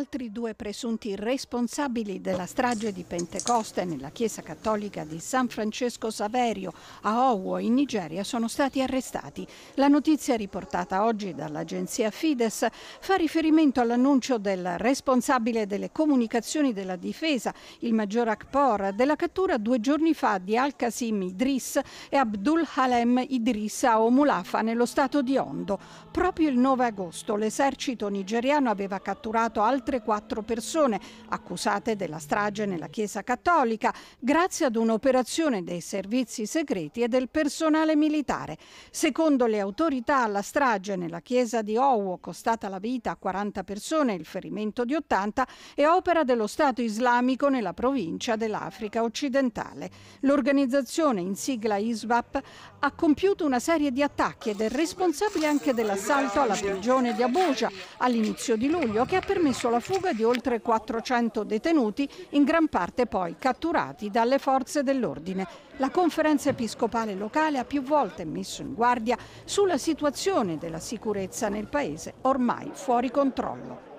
altri due presunti responsabili della strage di Pentecoste nella chiesa cattolica di San Francesco Saverio a Owo in Nigeria sono stati arrestati. La notizia riportata oggi dall'agenzia Fides fa riferimento all'annuncio del responsabile delle comunicazioni della difesa, il maggior Akpor, della cattura due giorni fa di Al-Qasim Idris e Abdul Halem Idris a Omulafa nello stato di Ondo. Proprio il 9 agosto l'esercito nigeriano aveva catturato altri altre quattro persone accusate della strage nella Chiesa Cattolica grazie ad un'operazione dei servizi segreti e del personale militare. Secondo le autorità alla strage nella Chiesa di Owo, costata la vita a 40 persone e il ferimento di 80, è opera dello Stato islamico nella provincia dell'Africa occidentale. L'organizzazione in sigla ISWAP ha compiuto una serie di attacchi ed è responsabile anche dell'assalto alla prigione di Abuja all'inizio di luglio che ha permesso la fuga di oltre 400 detenuti, in gran parte poi catturati dalle forze dell'ordine. La conferenza episcopale locale ha più volte messo in guardia sulla situazione della sicurezza nel paese ormai fuori controllo.